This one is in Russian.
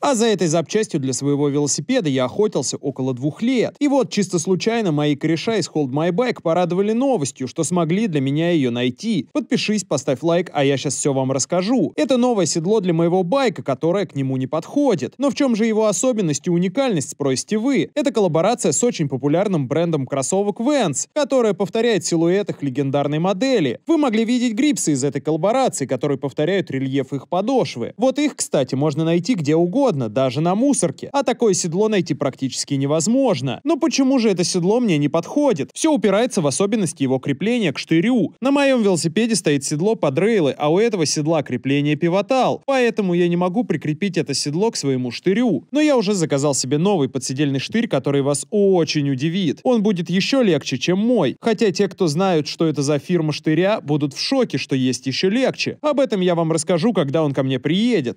А за этой запчастью для своего велосипеда я охотился около двух лет. И вот чисто случайно мои кореша из Hold My Bike порадовали новостью, что смогли для меня ее найти. Подпишись, поставь лайк, а я сейчас все вам расскажу. Это новое седло для моего байка, которое к нему не подходит. Но в чем же его особенность и уникальность, спросите вы? Это коллаборация с очень популярным брендом кроссовок Vans, которая повторяет силуэт их легендарной модели. Вы могли видеть грипсы из этой коллаборации, которые повторяют рельеф их подошвы. Вот их, кстати, можно найти где угодно угодно, даже на мусорке. А такое седло найти практически невозможно. Но почему же это седло мне не подходит? Все упирается в особенности его крепления к штырю. На моем велосипеде стоит седло под рейлы, а у этого седла крепление пивотал. Поэтому я не могу прикрепить это седло к своему штырю. Но я уже заказал себе новый подседельный штырь, который вас очень удивит. Он будет еще легче, чем мой. Хотя те, кто знают, что это за фирма штыря, будут в шоке, что есть еще легче. Об этом я вам расскажу, когда он ко мне приедет.